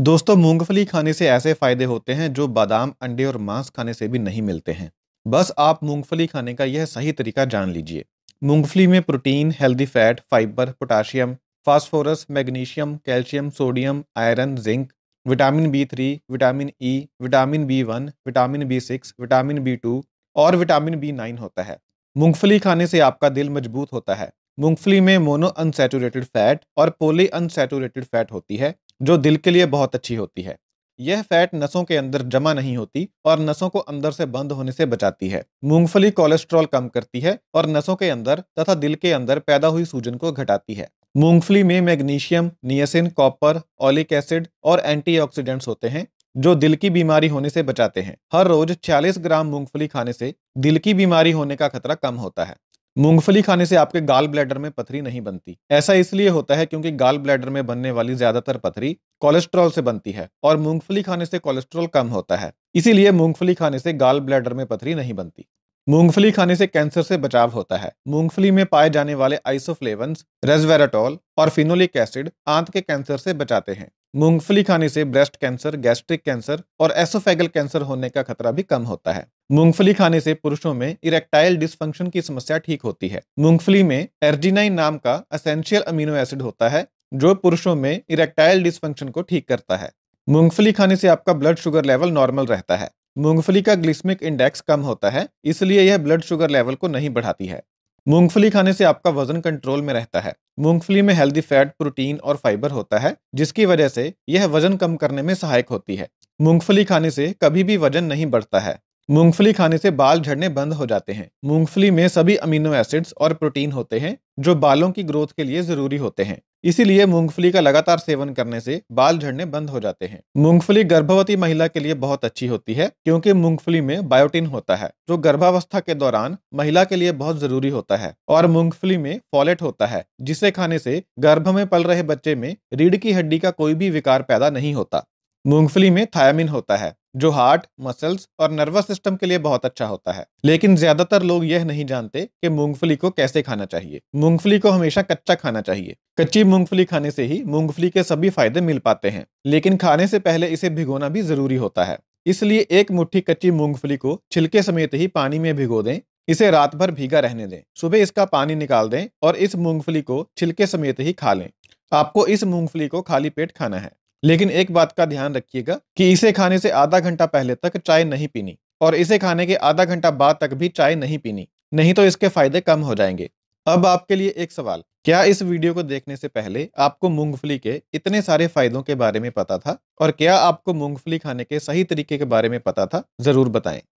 दोस्तों मूंगफली खाने से ऐसे फायदे होते हैं जो बादाम अंडे और मांस खाने से भी नहीं मिलते हैं बस आप मूंगफली खाने का यह सही तरीका जान लीजिए मूंगफली में protein healthy fat fibre potassium phosphorus magnesium calcium sodium iron zinc vitamin B three vitamin E vitamin B one vitamin B six vitamin B two और विटामिन बी नाइन होता है मूंगफली खाने से आपका दिल मजबूत होता है मूंगफली में मोनो अनसेचुरेटेड फैट और पोली अनसेचुरेटेड फैट होती है जो दिल के लिए बहुत अच्छी होती है यह फैट नसों के अंदर जमा नहीं होती और नसों को अंदर से बंद होने से बचाती है मूंगफली कोलेस्ट्रॉल कम करती है और नसों के अंदर तथा दिल के अंदर पैदा हुई सूजन को घटाती है मूंगफली में magnesium niacin copper oleic acid और एंटीऑक्सीडेंट्स होते हैं जो दिल की बीमारी होने से बचाते हैं हर रोज छियालीस ग्राम मूंगफली खाने से दिल की बीमारी होने का खतरा कम होता है मूंगफली खाने से आपके गाल ब्लैडर में पथरी नहीं बनती ऐसा इसलिए होता है क्योंकि गाल ब्लैडर में बनने वाली ज्यादातर पथरी कोलेस्ट्रॉल से बनती है और मूंगफली खाने से कोलेस्ट्रॉल कम होता है इसीलिए मूंगफली खाने से गाल ब्लैडर में पथरी नहीं बनती मूंगफली खाने से कैंसर से बचाव होता है मूंगफली में पाए जाने वाले आइसोफ्लेवन रेजवेराटोल और फिनोलिक एसिड आंत के कैंसर से बचाते हैं मूंगफली खाने से ब्रेस्ट कैंसर गैस्ट्रिक कैंसर और एसोफेगल कैंसर होने का खतरा भी कम होता है मूंगफली खाने से पुरुषों में इरेक्टाइल डिस्फंक्शन की समस्या ठीक होती है मूंगफली में एर्जिनाइन नाम का असेंशियल अमीनो एसिड होता है जो पुरुषों में इरेक्टाइल डिस्फंक्शन को ठीक करता है मूंगफली खाने से आपका ब्लड शुगर लेवल नॉर्मल रहता है मूंगफली का ग्लिस्मिक इंडेक्स कम होता है इसलिए यह ब्लड शुगर लेवल को नहीं बढ़ाती है मूंगफली खाने से आपका वजन कंट्रोल में रहता है मूंगफली में हेल्दी फैट प्रोटीन और फाइबर होता है जिसकी वजह से यह वजन कम करने में सहायक होती है मूंगफली खाने से कभी भी वजन नहीं बढ़ता है मूंगफली खाने से बाल झड़ने बंद हो जाते हैं मूंगफली में सभी अमीनो एसिड्स और प्रोटीन होते हैं जो बालों की ग्रोथ के लिए जरूरी होते हैं इसीलिए मूंगफली का लगातार सेवन करने से बाल झड़ने बंद हो जाते हैं मूंगफली गर्भवती महिला के लिए बहुत अच्छी होती है क्योंकि मूंगफली में बायोटिन होता है जो गर्भावस्था के दौरान महिला के लिए बहुत जरूरी होता है और मूंगफली में फॉलेट होता है जिसे खाने से गर्भ में पल रहे बच्चे में रीढ़ की हड्डी का कोई भी विकार पैदा नहीं होता मूंगफली में थायामिन होता है जो हार्ट मसल्स और नर्वस सिस्टम के लिए बहुत अच्छा होता है लेकिन ज्यादातर लोग यह नहीं जानते कि मूंगफली को कैसे खाना चाहिए मूंगफली को हमेशा कच्चा खाना चाहिए कच्ची मूंगफली खाने से ही मूंगफली के सभी फायदे मिल पाते हैं लेकिन खाने से पहले इसे भिगोना भी जरूरी होता है इसलिए एक मुट्ठी कच्ची मूंगफली को छिलके समेत ही पानी में भिगो दें इसे रात भर भीगा रहने दें सुबह इसका पानी निकाल दें और इस मूंगफली को छिलके समेत ही खा लें आपको इस मूंगफली को खाली पेट खाना है लेकिन एक बात का ध्यान रखिएगा कि इसे खाने से आधा घंटा पहले तक चाय नहीं पीनी और इसे खाने के आधा घंटा बाद तक भी चाय नहीं पीनी नहीं तो इसके फायदे कम हो जाएंगे अब आपके लिए एक सवाल क्या इस वीडियो को देखने से पहले आपको मूंगफली के इतने सारे फायदों के बारे में पता था और क्या आपको मूंगफली खाने के सही तरीके के बारे में पता था जरूर बताएं